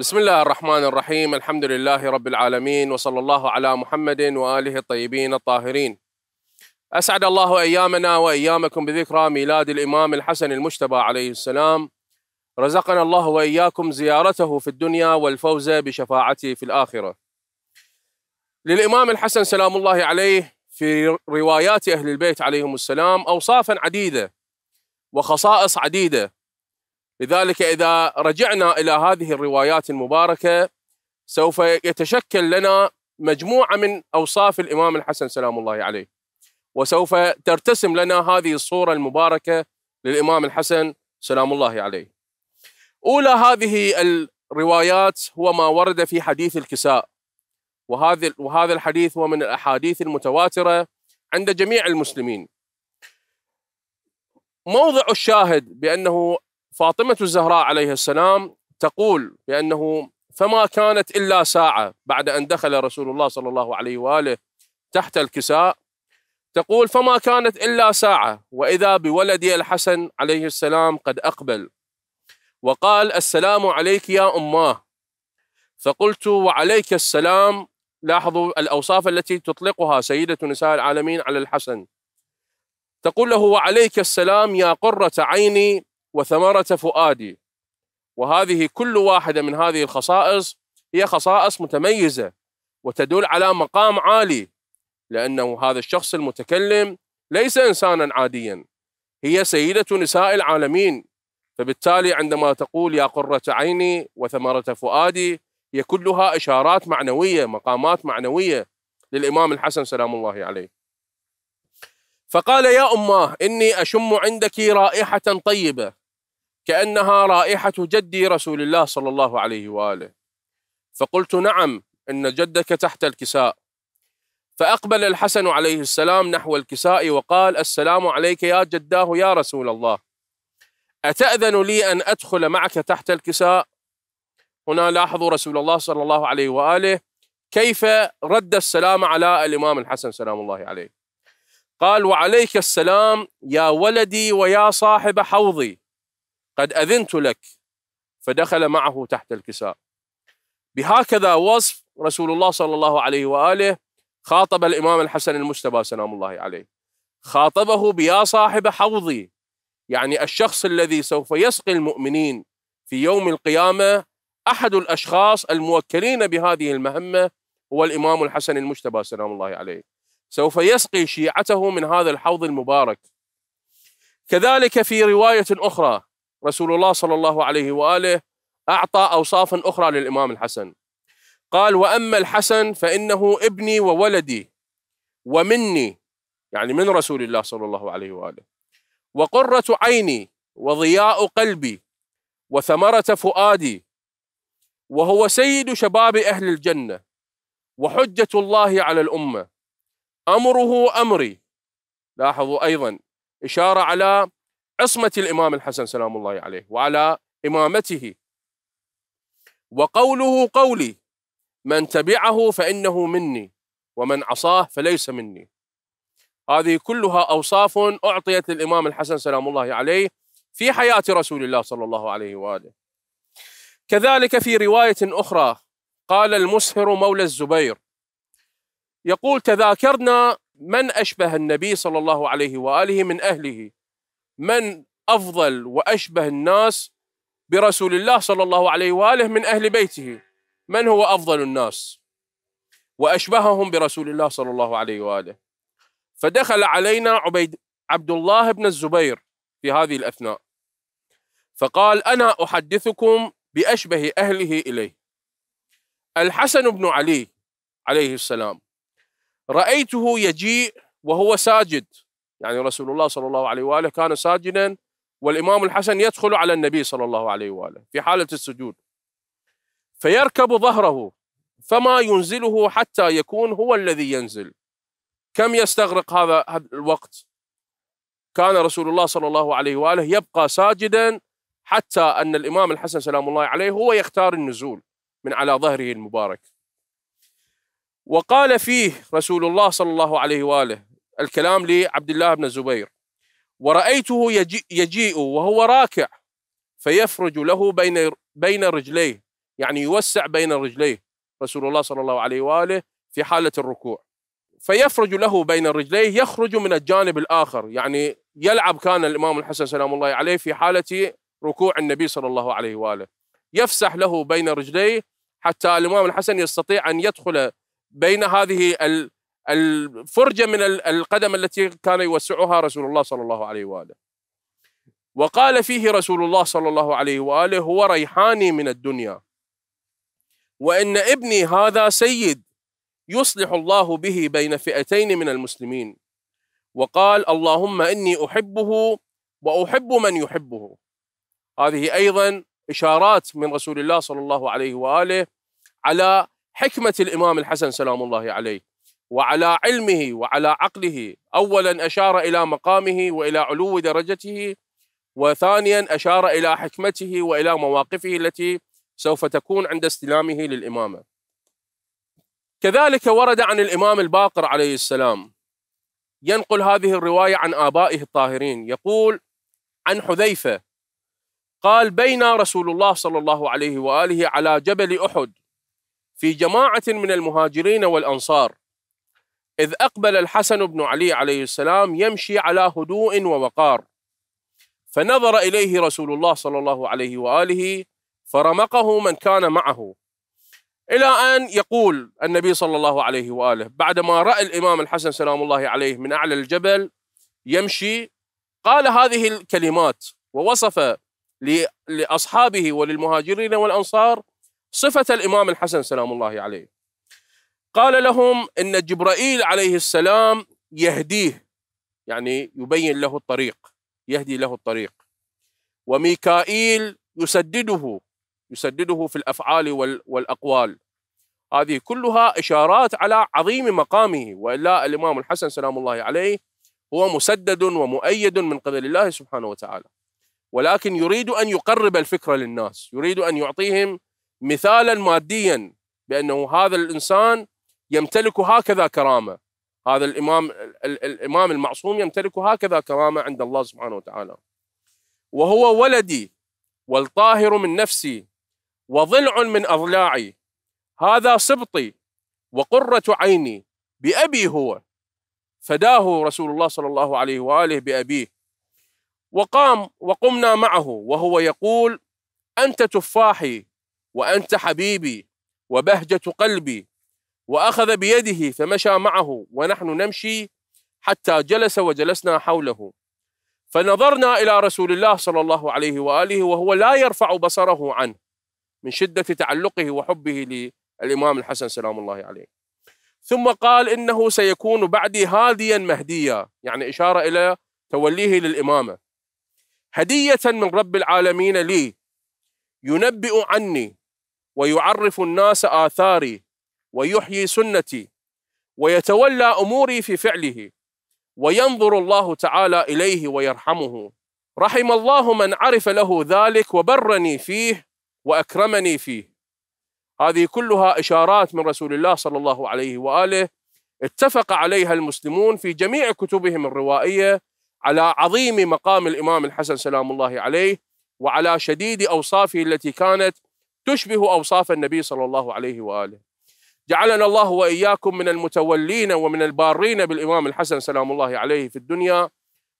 بسم الله الرحمن الرحيم الحمد لله رب العالمين وصلى الله على محمد واله الطيبين الطاهرين. اسعد الله ايامنا وايامكم بذكرى ميلاد الامام الحسن المجتبى عليه السلام. رزقنا الله واياكم زيارته في الدنيا والفوز بشفاعته في الاخره. للامام الحسن سلام الله عليه في روايات اهل البيت عليهم السلام اوصافا عديده وخصائص عديده لذلك إذا رجعنا إلى هذه الروايات المباركة سوف يتشكل لنا مجموعة من أوصاف الإمام الحسن سلام الله عليه وسوف ترتسم لنا هذه الصورة المباركة للإمام الحسن سلام الله عليه أولى هذه الروايات هو ما ورد في حديث الكساء وهذا وهذا الحديث هو من الأحاديث المتواترة عند جميع المسلمين موضع الشاهد بأنه فاطمة الزهراء عليه السلام تقول بأنه فما كانت إلا ساعة بعد أن دخل رسول الله صلى الله عليه وآله تحت الكساء تقول فما كانت إلا ساعة وإذا بولدي الحسن عليه السلام قد أقبل وقال السلام عليك يا أماه فقلت وعليك السلام لاحظوا الأوصاف التي تطلقها سيدة نساء العالمين على الحسن تقول له وعليك السلام يا قرة عيني وثمرة فؤادي وهذه كل واحدة من هذه الخصائص هي خصائص متميزة وتدل على مقام عالي لأنه هذا الشخص المتكلم ليس إنسانا عاديا هي سيدة نساء العالمين فبالتالي عندما تقول يا قرة عيني وثمرة فؤادي هي كلها إشارات معنوية مقامات معنوية للإمام الحسن سلام الله عليه فقال يا أماه إني أشم عندك رائحة طيبة كأنها رائحة جدي رسول الله صلى الله عليه وآله فقلت نعم إن جدك تحت الكساء فأقبل الحسن عليه السلام نحو الكساء وقال السلام عليك يا جداه يا رسول الله أتأذن لي أن أدخل معك تحت الكساء هنا لاحظوا رسول الله صلى الله عليه وآله كيف رد السلام على الإمام الحسن سلام الله عليه قال وعليك السلام يا ولدي ويا صاحب حوضي قد أذنت لك فدخل معه تحت الكساء بهكذا وصف رسول الله صلى الله عليه وآله خاطب الإمام الحسن المجتبى سلام الله عليه خاطبه بيا صاحب حوضي يعني الشخص الذي سوف يسقي المؤمنين في يوم القيامة أحد الأشخاص الموكلين بهذه المهمة هو الإمام الحسن المجتبى سلام الله عليه سوف يسقي شيعته من هذا الحوض المبارك كذلك في رواية أخرى رسول الله صلى الله عليه واله اعطى اوصافا اخرى للامام الحسن قال واما الحسن فانه ابني وولدي ومني يعني من رسول الله صلى الله عليه واله وقره عيني وضياء قلبي وثمره فؤادي وهو سيد شباب اهل الجنه وحجه الله على الامه امره امري لاحظوا ايضا اشاره على عصمة الإمام الحسن سلام الله عليه وعلى إمامته وقوله قولي من تبعه فإنه مني ومن عصاه فليس مني هذه كلها أوصاف أعطيت للإمام الحسن سلام الله عليه في حياة رسول الله صلى الله عليه وآله كذلك في رواية أخرى قال المسهر مولى الزبير يقول تذاكرنا من أشبه النبي صلى الله عليه وآله من أهله من افضل واشبه الناس برسول الله صلى الله عليه واله من اهل بيته من هو افضل الناس واشبههم برسول الله صلى الله عليه واله فدخل علينا عبيد عبد الله بن الزبير في هذه الاثناء فقال انا احدثكم باشبه اهله اليه الحسن بن علي عليه السلام رايته يجيء وهو ساجد يعني رسول الله صلى الله عليه وآله كان ساجدا والإمام الحسن يدخل على النبي صلى الله عليه وآله في حالة السجود فيركب ظهره فما ينزله حتى يكون هو الذي ينزل كم يستغرق هذا الوقت كان رسول الله صلى الله عليه وآله يبقى ساجدا حتى أن الإمام الحسن سلام الله عليه هو يختار النزول من على ظهره المبارك وقال فيه رسول الله صلى الله عليه وآله الكلام لعبد الله بن الزبير ورأيته يجيء وهو راكع فيفرج له بين بين رجليه يعني يوسع بين رجليه رسول الله صلى الله عليه واله في حاله الركوع فيفرج له بين رجليه يخرج من الجانب الاخر يعني يلعب كان الامام الحسن سلام الله عليه في حاله ركوع النبي صلى الله عليه واله يفسح له بين رجليه حتى الامام الحسن يستطيع ان يدخل بين هذه الفرجة من القدم التي كان يوسعها رسول الله صلى الله عليه وآله وقال فيه رسول الله صلى الله عليه وآله هو ريحاني من الدنيا وإن ابني هذا سيد يصلح الله به بين فئتين من المسلمين وقال اللهم إني أحبه وأحب من يحبه هذه أيضا إشارات من رسول الله صلى الله عليه وآله على حكمة الإمام الحسن سلام الله عليه وعلى علمه وعلى عقله اولا اشار الى مقامه والى علو درجته وثانيا اشار الى حكمته والى مواقفه التي سوف تكون عند استلامه للامامه. كذلك ورد عن الامام الباقر عليه السلام ينقل هذه الروايه عن ابائه الطاهرين يقول عن حذيفه قال بين رسول الله صلى الله عليه واله على جبل احد في جماعه من المهاجرين والانصار إذ أقبل الحسن بن علي عليه السلام يمشي على هدوء ووقار فنظر إليه رسول الله صلى الله عليه وآله فرمقه من كان معه إلى أن يقول النبي صلى الله عليه وآله بعدما رأى الإمام الحسن سلام الله عليه من أعلى الجبل يمشي قال هذه الكلمات ووصف لأصحابه وللمهاجرين والأنصار صفة الإمام الحسن سلام الله عليه قال لهم ان جبرائيل عليه السلام يهديه يعني يبين له الطريق يهدي له الطريق وميكائيل يسدده يسدده في الافعال والاقوال هذه كلها اشارات على عظيم مقامه والا الامام الحسن سلام الله عليه هو مسدد ومؤيد من قبل الله سبحانه وتعالى ولكن يريد ان يقرب الفكره للناس يريد ان يعطيهم مثالا ماديا بانه هذا الانسان يمتلك هكذا كرامه هذا الامام الامام المعصوم يمتلك هكذا كرامه عند الله سبحانه وتعالى وهو ولدي والطاهر من نفسي وضلع من اضلاعي هذا سبطي وقره عيني بابي هو فداه رسول الله صلى الله عليه واله بابيه وقام وقمنا معه وهو يقول انت تفاحي وانت حبيبي وبهجه قلبي وأخذ بيده فمشى معه ونحن نمشي حتى جلس وجلسنا حوله فنظرنا إلى رسول الله صلى الله عليه وآله وهو لا يرفع بصره عنه من شدة تعلقه وحبه للإمام الحسن سلام الله عليه ثم قال إنه سيكون بعدي هاديا مهديا يعني إشارة إلى توليه للإمامة هدية من رب العالمين لي ينبئ عني ويعرف الناس آثاري ويحيي سنتي ويتولى اموري في فعله وينظر الله تعالى اليه ويرحمه رحم الله من عرف له ذلك وبرني فيه واكرمني فيه هذه كلها اشارات من رسول الله صلى الله عليه واله اتفق عليها المسلمون في جميع كتبهم الروائيه على عظيم مقام الامام الحسن سلام الله عليه وعلى شديد اوصافه التي كانت تشبه اوصاف النبي صلى الله عليه واله جعلنا الله واياكم من المتولين ومن البارين بالامام الحسن سلام الله عليه في الدنيا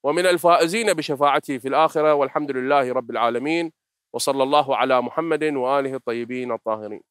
ومن الفائزين بشفاعته في الاخره والحمد لله رب العالمين وصلى الله على محمد واله الطيبين الطاهرين.